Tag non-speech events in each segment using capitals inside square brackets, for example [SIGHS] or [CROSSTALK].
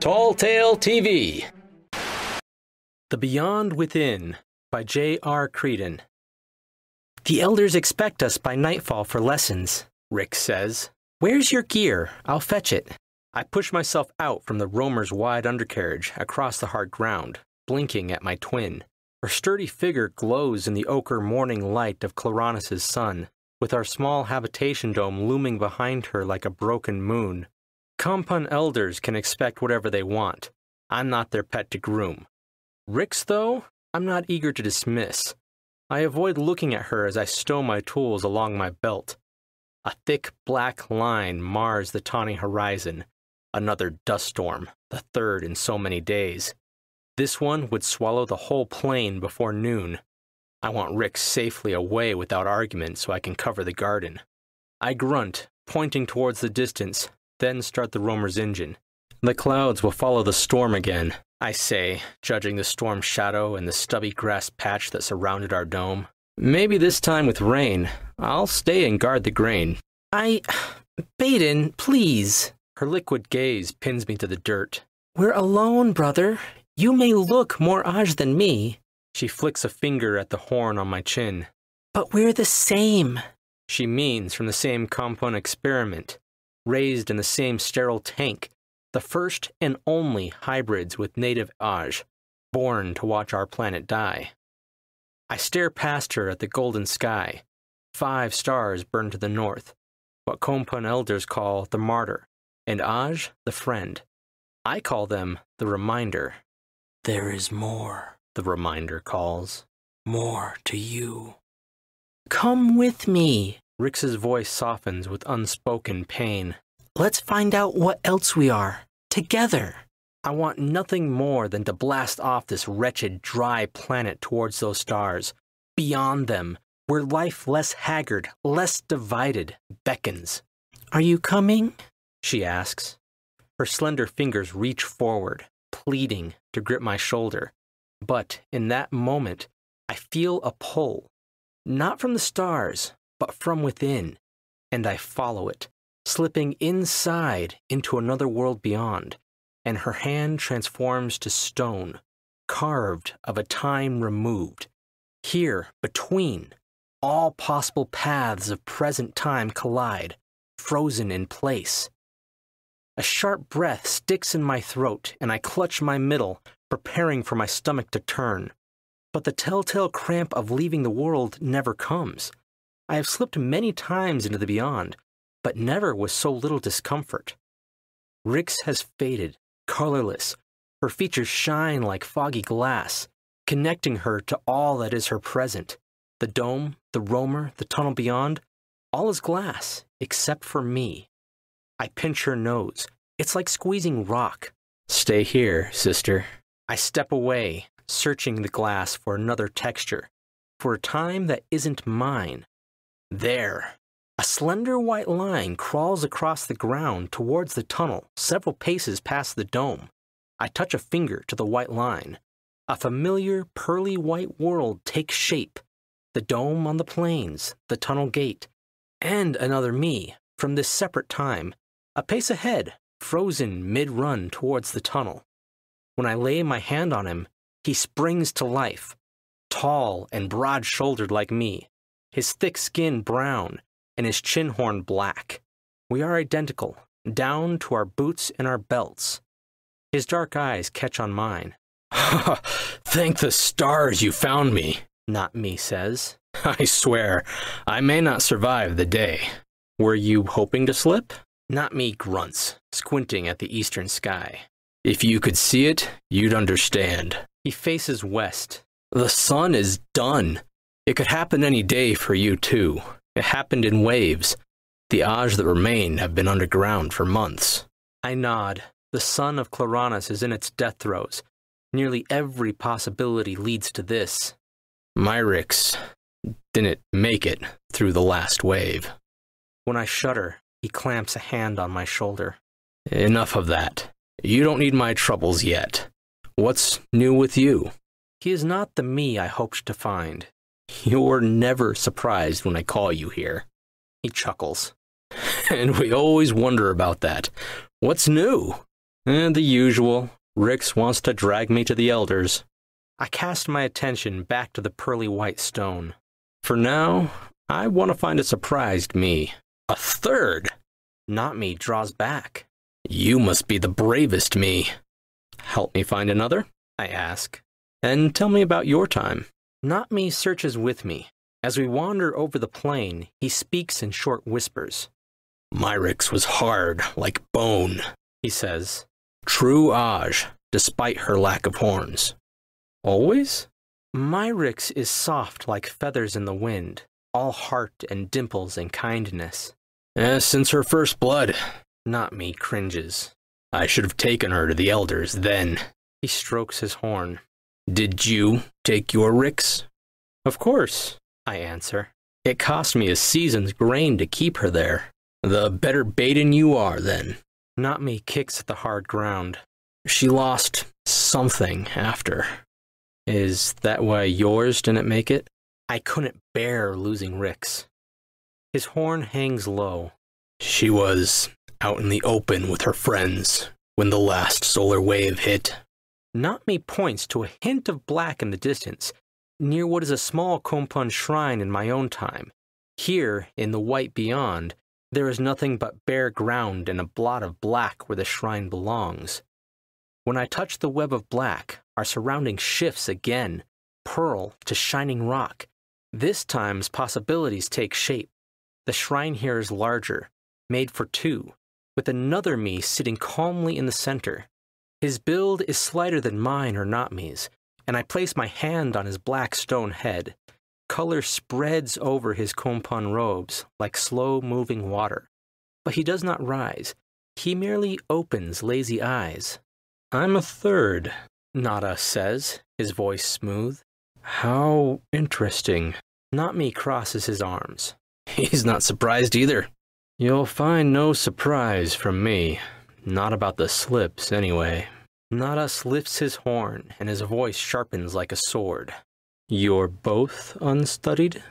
Tall Tale TV. The Beyond Within by J.R. Creedon. The elders expect us by nightfall for lessons, Rick says. Where's your gear? I'll fetch it. I push myself out from the roamer's wide undercarriage across the hard ground, blinking at my twin. Her sturdy figure glows in the ochre morning light of Clarinus' sun, with our small habitation dome looming behind her like a broken moon. Compun elders can expect whatever they want. I'm not their pet to groom. Rix, though, I'm not eager to dismiss. I avoid looking at her as I stow my tools along my belt. A thick black line mars the tawny horizon. Another dust storm, the third in so many days. This one would swallow the whole plain before noon. I want Rick safely away without argument so I can cover the garden. I grunt, pointing towards the distance, then start the Roamer's engine. The clouds will follow the storm again, I say, judging the storm shadow and the stubby grass patch that surrounded our dome. Maybe this time with rain. I'll stay and guard the grain. I. Baden, please. Her liquid gaze pins me to the dirt. We're alone, brother. You may look more Aj than me. She flicks a finger at the horn on my chin. But we're the same. She means from the same compound experiment raised in the same sterile tank, the first and only hybrids with native Aj, born to watch our planet die. I stare past her at the golden sky. Five stars burn to the north, what Kompun elders call the martyr, and Aj the friend. I call them the reminder. There is more, the reminder calls. More to you. Come with me, Rix's voice softens with unspoken pain. Let's find out what else we are, together. I want nothing more than to blast off this wretched, dry planet towards those stars, beyond them, where life less haggard, less divided, beckons. Are you coming? she asks. Her slender fingers reach forward, pleading to grip my shoulder. But in that moment, I feel a pull, not from the stars, but from within, and I follow it, slipping inside into another world beyond, and her hand transforms to stone, carved of a time removed. Here, between, all possible paths of present time collide, frozen in place. A sharp breath sticks in my throat, and I clutch my middle, preparing for my stomach to turn. But the telltale cramp of leaving the world never comes. I have slipped many times into the beyond, but never with so little discomfort. Rix has faded, colorless. Her features shine like foggy glass, connecting her to all that is her present. The dome, the roamer, the tunnel beyond, all is glass, except for me. I pinch her nose. It's like squeezing rock. Stay here, sister. I step away, searching the glass for another texture, for a time that isn't mine. There. A slender white line crawls across the ground towards the tunnel, several paces past the dome. I touch a finger to the white line. A familiar, pearly white world takes shape. The dome on the plains, the tunnel gate, and another me from this separate time, a pace ahead, frozen mid run towards the tunnel. When I lay my hand on him, he springs to life, tall and broad shouldered like me, his thick skin brown, and his chin horn black. We are identical, down to our boots and our belts. His dark eyes catch on mine. [LAUGHS] Thank the stars you found me, Not Me says. [LAUGHS] I swear, I may not survive the day. Were you hoping to slip? Not Me grunts, squinting at the eastern sky. If you could see it, you'd understand. He faces west. The sun is done. It could happen any day for you, too. It happened in waves. The Aj that remain have been underground for months. I nod. The sun of Claranus is in its death throes. Nearly every possibility leads to this. Myrix didn't make it through the last wave. When I shudder, he clamps a hand on my shoulder. Enough of that. You don't need my troubles yet. What's new with you? He is not the me I hoped to find. [LAUGHS] You're never surprised when I call you here. He chuckles. [LAUGHS] and we always wonder about that. What's new? And eh, the usual. Rix wants to drag me to the elders. I cast my attention back to the pearly white stone. For now, I want to find a surprised me. A third! Not me draws back. You must be the bravest me. Help me find another, I ask, and tell me about your time. Not Me searches with me. As we wander over the plain, he speaks in short whispers. Myrix was hard, like bone, he says. True Aj, despite her lack of horns. Always? Myrix is soft like feathers in the wind, all heart and dimples and kindness. Eh, since her first blood. Not me cringes. I should have taken her to the elders then. He strokes his horn. Did you take your ricks? Of course, I answer. It cost me a season's grain to keep her there. The better Baden you are, then. Not me kicks at the hard ground. She lost something after. Is that why yours didn't make it? I couldn't bear losing Rick's. His horn hangs low. She was out in the open with her friends when the last solar wave hit me. points to a hint of black in the distance, near what is a small Kompun shrine in my own time. Here, in the white beyond, there is nothing but bare ground and a blot of black where the shrine belongs. When I touch the web of black, our surrounding shifts again, pearl to shining rock. This time's possibilities take shape. The shrine here is larger, made for two, with another me sitting calmly in the center. His build is slighter than mine or Natmi's, and I place my hand on his black stone head. Color spreads over his kompon robes like slow moving water. But he does not rise. He merely opens lazy eyes. I'm a third, Nada says, his voice smooth. How interesting. Natmi crosses his arms. [LAUGHS] He's not surprised either. You'll find no surprise from me. Not about the slips, anyway. Nadas lifts his horn, and his voice sharpens like a sword. You're both unstudied?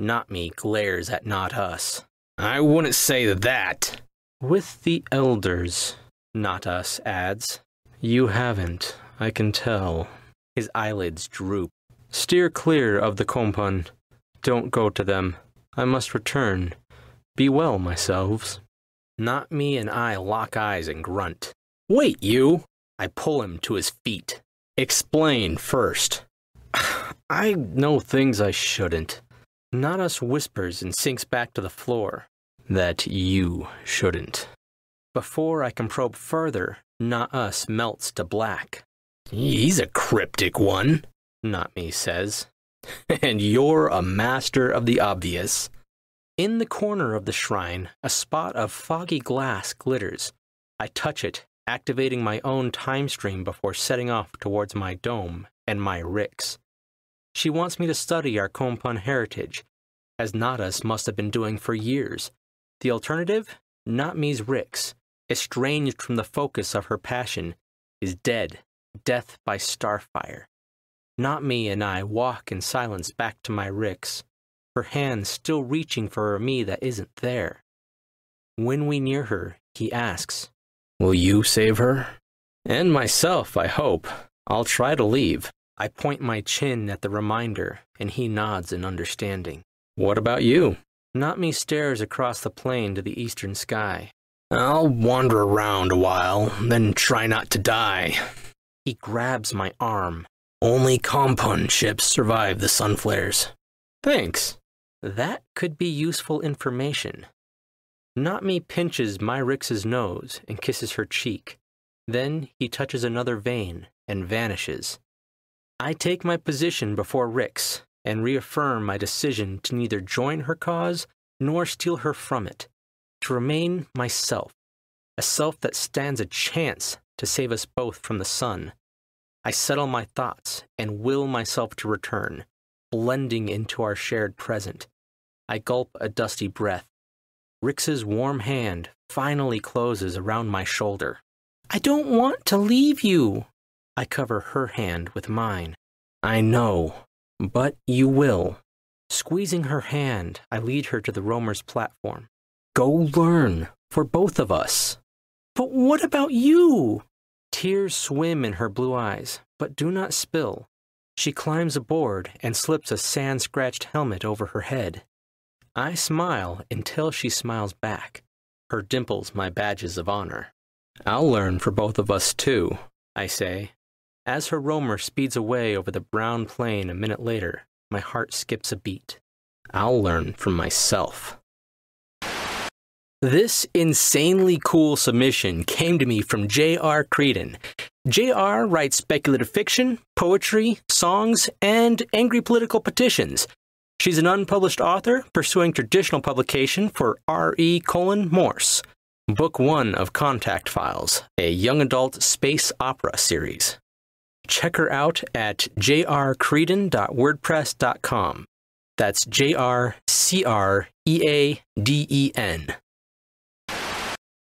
Not me glares at not us. I wouldn't say that. With the elders, not us adds. You haven't, I can tell. His eyelids droop. Steer clear of the Kompun. Don't go to them. I must return. Be well, myselves. Not me and I lock eyes and grunt. Wait, you! I pull him to his feet. Explain first. [SIGHS] I know things I shouldn't. Nadas whispers and sinks back to the floor. That you shouldn't. Before I can probe further, us melts to black. He's a cryptic one, Not me says. [LAUGHS] and you're a master of the obvious. In the corner of the shrine, a spot of foggy glass glitters. I touch it, activating my own time stream before setting off towards my dome and my ricks. She wants me to study our Kompun heritage, as Nada's must have been doing for years. The alternative? not me's ricks, estranged from the focus of her passion, is dead, death by starfire. Not me. and I walk in silence back to my ricks her hand still reaching for me that isn't there. When we near her, he asks, Will you save her? And myself, I hope. I'll try to leave. I point my chin at the reminder, and he nods in understanding. What about you? Not me stares across the plain to the eastern sky. I'll wander around a while, then try not to die. He grabs my arm. Only compound ships survive the sun flares. Thanks. That could be useful information. Not me. pinches Myrix's nose and kisses her cheek. Then he touches another vein and vanishes. I take my position before Rix and reaffirm my decision to neither join her cause nor steal her from it, to remain myself, a self that stands a chance to save us both from the sun. I settle my thoughts and will myself to return, blending into our shared present. I gulp a dusty breath. Rix's warm hand finally closes around my shoulder. I don't want to leave you. I cover her hand with mine. I know, but you will. Squeezing her hand, I lead her to the roamer's platform. Go learn, for both of us. But what about you? Tears swim in her blue eyes, but do not spill. She climbs aboard and slips a sand scratched helmet over her head. I smile until she smiles back, her dimples my badges of honor. I'll learn for both of us, too, I say. As her roamer speeds away over the brown plain a minute later, my heart skips a beat. I'll learn from myself. This insanely cool submission came to me from J.R. Creedon. J.R. writes speculative fiction, poetry, songs, and angry political petitions. She's an unpublished author pursuing traditional publication for R.E. Colin Morse, Book 1 of Contact Files, a young adult space opera series. Check her out at jrcreden.wordpress.com. That's J R C R E A D E N.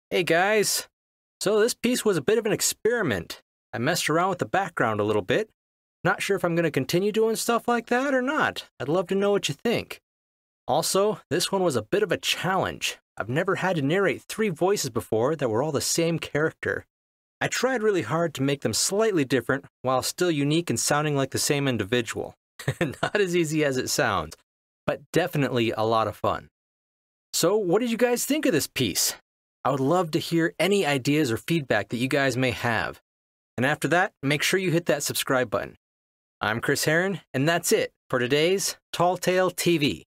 Hey guys! So this piece was a bit of an experiment. I messed around with the background a little bit, not sure if I'm going to continue doing stuff like that or not. I'd love to know what you think. Also, this one was a bit of a challenge. I've never had to narrate three voices before that were all the same character. I tried really hard to make them slightly different while still unique and sounding like the same individual. [LAUGHS] Not as easy as it sounds, but definitely a lot of fun. So, what did you guys think of this piece? I would love to hear any ideas or feedback that you guys may have. And after that, make sure you hit that subscribe button. I'm Chris Heron, and that's it for today's Tall Tale TV.